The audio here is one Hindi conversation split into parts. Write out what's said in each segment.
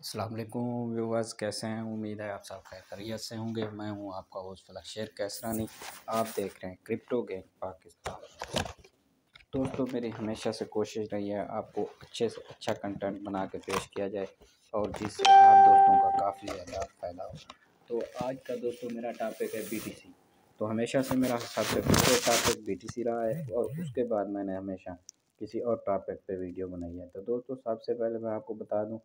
असलम व्यूवर्स कैसे हैं उम्मीद है आप सब खैर खैरियत से होंगे मैं हूं आपका होस्ट फलक शेर कैसरानी आप देख रहे हैं क्रिप्टो गेम पाकिस्तान दोस्तों मेरी हमेशा से कोशिश रही है आपको अच्छे से अच्छा कंटेंट बना के पेश किया जाए और जिससे आप दोस्तों का काफ़ी ज़्यादा फ़ायदा हो तो आज का दोस्तों मेरा टॉपिक है बी तो हमेशा से मेरा सबसे पहले टॉपिक बी रहा है और उसके बाद मैंने हमेशा किसी और टॉपिक पर वीडियो बनाई है तो दोस्तों सबसे पहले मैं आपको बता दूँ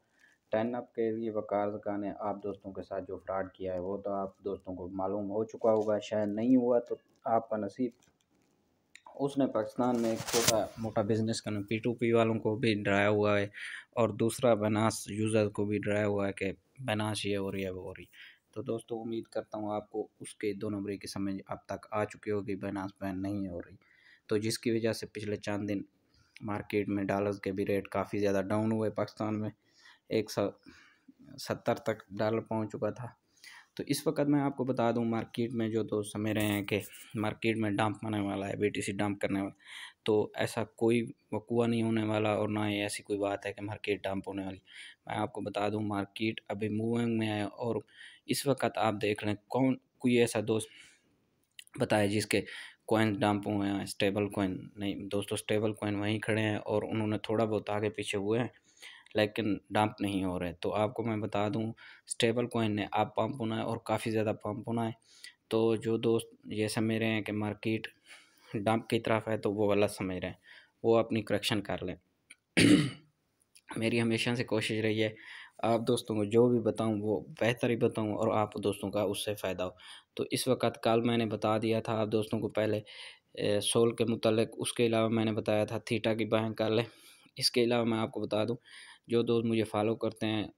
टेन अप के लिए वकार जका ने आप दोस्तों के साथ जो फ्रॉड किया है वो तो आप दोस्तों को मालूम हो चुका होगा शायद नहीं हुआ तो आपका नसीब उसने पाकिस्तान में एक छोटा मोटा बिजनेस करना पी टू पी वालों को भी डराया हुआ है और दूसरा बनास यूज़र को भी डराया हुआ है कि बनास ये हो रही है वो हो रही है तो दोस्तों उम्मीद करता हूँ आपको उसके दो नंबरी की समझ अब तक आ चुकी होगी बनास बैन नहीं हो रही तो जिसकी वजह से पिछले चंद दिन मार्केट में डॉलर्स के भी रेट काफ़ी ज़्यादा डाउन हुए पाकिस्तान में एक सौ सत्तर तक डॉलर पहुंच चुका था तो इस वक्त मैं आपको बता दूं मार्केट में जो दोस्त समय रहे हैं कि मार्केट में डंप आने वाला है बीटीसी डंप करने वाला तो ऐसा कोई वकुआ नहीं होने वाला और ना ही ऐसी कोई बात है कि मार्केट डंप होने वाली मैं आपको बता दूं मार्केट अभी मूविंग में है और इस वक्त आप देख लें कौन कोई ऐसा दोस्त बताए जिसके कोइन डंप हुए हैं स्टेबल कोइन नहीं दोस्तों स्टेबल कोइन वहीं खड़े हैं और उन्होंने थोड़ा बहुत आगे पीछे हुए हैं लेकिन डंप नहीं हो रहे तो आपको मैं बता दूं स्टेबल कोइन ने आप पम्प होना है और काफ़ी ज़्यादा पम्प होना है तो जो दोस्त ये समझ रहे हैं कि मार्केट डंप की तरफ है तो वो गलत समझ रहे हैं वो अपनी करेक्शन कर लें मेरी हमेशा से कोशिश रही है आप दोस्तों को जो भी बताऊं वो बेहतर ही बताऊं और आप दोस्तों का उससे फ़ायदा हो तो इस वक्त कल मैंने बता दिया था आप दोस्तों को पहले सोल के मतलब उसके अलावा मैंने बताया था थीटा की बहन कर लें इसके अलावा मैं आपको बता दूं जो दोस्त मुझे फॉलो करते हैं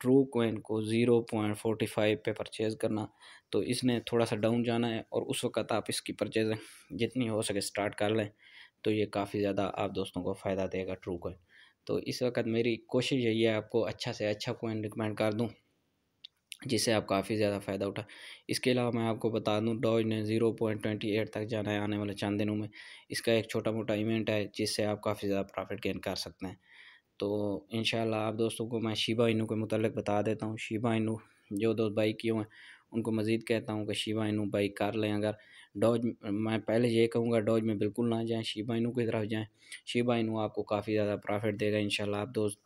ट्रू कोइन को ज़ीरो पॉइंट फोर्टी फाइव पर परचेज़ करना तो इसने थोड़ा सा डाउन जाना है और उस वक्त आप इसकी परचेज जितनी हो सके स्टार्ट कर लें तो ये काफ़ी ज़्यादा आप दोस्तों को फ़ायदा देगा ट्रू कोइन तो इस वक्त मेरी कोशिश यही है आपको अच्छा से अच्छा कोइन रिकमेंड कर दूँ जिससे आप काफ़ी ज़्यादा फ़ायदा उठा इसके अलावा मैं आपको बता दूं डॉज ने ज़ीरो पॉइंट ट्वेंटी एट तक जाना है आने वाले चंद दिनों में इसका एक छोटा मोटा इवेंट है जिससे आप काफ़ी ज़्यादा प्रॉफिट गेन कर सकते हैं तो इन आप दोस्तों को मैं शीबा इनू के मतलब बता देता हूँ शीबा इनू जो दोस्त बाइक क्यों हैं उनको मज़ीद कहता हूँ कि शीबा इनू बाइक कर लें अगर डॉज मैं पहले ये कहूँगा डॉज में बिल्कुल ना जाएँ शीबा इनू की तरफ जाएँ शीबा इनू आपको काफ़ी ज़्यादा प्रॉफिट देगा इन आप दोस्त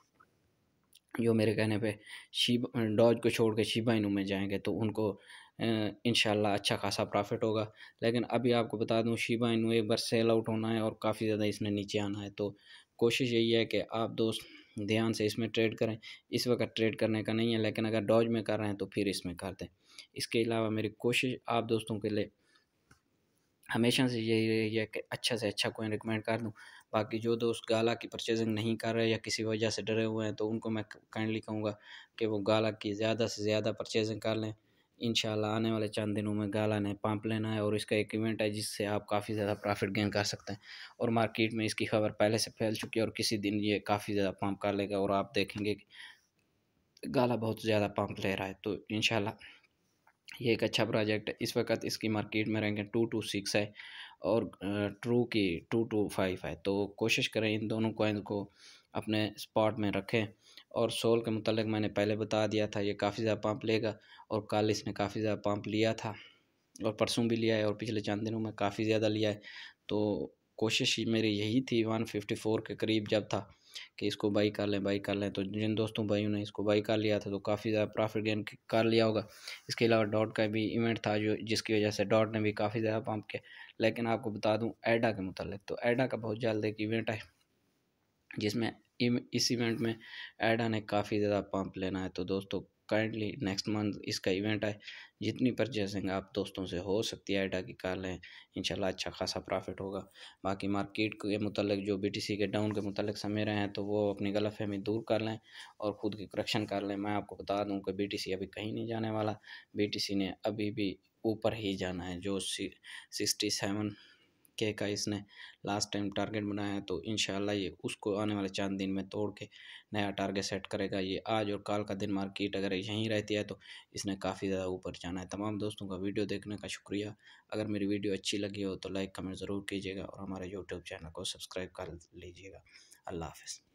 जो मेरे कहने पर शिब डॉज को छोड़ के शिबा इनू में जाएँगे तो उनको इन अच्छा खासा प्रॉफिट होगा लेकिन अभी आपको बता दूं शीबा इनू एक बार सेल आउट होना है और काफ़ी ज़्यादा इसने नीचे आना है तो कोशिश यही है कि आप दोस्त ध्यान से इसमें ट्रेड करें इस वक्त ट्रेड करने का नहीं है लेकिन अगर डॉज में कर रहे हैं तो फिर इसमें कर दें इसके अलावा मेरी कोशिश आप दोस्तों के लिए हमेशा से यही रही है कि अच्छा से अच्छा कोई रिकमेंड कर दूँ बाकी जो दोस्त गाला की परचेजिंग नहीं कर रहे या किसी वजह से डरे हुए हैं तो उनको मैं काइंडली कहूँगा कि वो गाला की ज़्यादा से ज़्यादा परचेजिंग कर लें इन आने वाले चंद दिनों में गाला है पंप लेना है और इसका एक इवेंट है जिससे आप काफ़ी ज़्यादा प्रॉफिट गेन कर सकते हैं और मार्केट में इसकी खबर पहले से फैल चुकी है और किसी दिन ये काफ़ी ज़्यादा पंप कर लेगा और आप देखेंगे कि गाला बहुत ज़्यादा पंप ले रहा है तो इन ये एक अच्छा प्रोजेक्ट है इस वक्त इसकी मार्केट में रहेंगे टू टू सिक्स है और ट्रू की टू टू फाइव है तो कोशिश करें इन दोनों कोइन को अपने स्पॉट में रखें और सोल के मतलब मैंने पहले बता दिया था ये काफ़ी ज़्यादा पंप लेगा और कल इसने काफ़ी ज़्यादा पंप लिया था और परसों भी लिया है और पिछले चंद दिनों में काफ़ी ज़्यादा लिया है तो कोशिश मेरी यही थी वन फिफ्टी फोर के करीब जब था कि इसको बाई कर लें बाई कर लें तो जिन दोस्तों भाइयों ने इसको बाई कर लिया था तो काफ़ी ज़्यादा प्रॉफिट गेन कर लिया होगा इसके अलावा डॉट का भी इवेंट था जो जिसकी वजह से डॉट ने भी काफ़ी ज़्यादा पंप किया लेकिन आपको बता दूँ एडा के मतलब तो एडा का बहुत जल्द एक इवेंट है जिसमें इस इवेंट में ऐड आने काफ़ी ज़्यादा पंप लेना है तो दोस्तों काइंडली नेक्स्ट मंथ इसका इवेंट है जितनी परचेसिंग आप दोस्तों से हो सकती है एडा की कार लें इंशाल्लाह अच्छा खासा प्रॉफिट होगा बाकी मार्केट के मुतलक जो बीटीसी के डाउन के मुतल समय रहे हैं तो वो अपनी गलत फहमी दूर कर लें और ख़ुद की करेक्शन कर लें मैं आपको बता दूँ कि सी अभी कहीं नहीं जाने वाला सी ने अभी भी ऊपर ही जाना है जो सिक्सटी सेवन के का इसने लास्ट टाइम टारगेट बनाया तो इन ये उसको आने वाले चांद दिन में तोड़ के नया टारगेट सेट करेगा ये आज और कल का दिन मार्केट अगर यहीं रहती है तो इसने काफ़ी ज़्यादा ऊपर जाना है तमाम दोस्तों का वीडियो देखने का शुक्रिया अगर मेरी वीडियो अच्छी लगी हो तो लाइक कमेंट ज़रूर कीजिएगा और हमारे यूट्यूब चैनल को सब्सक्राइब कर लीजिएगा अल्लाह हाफिज़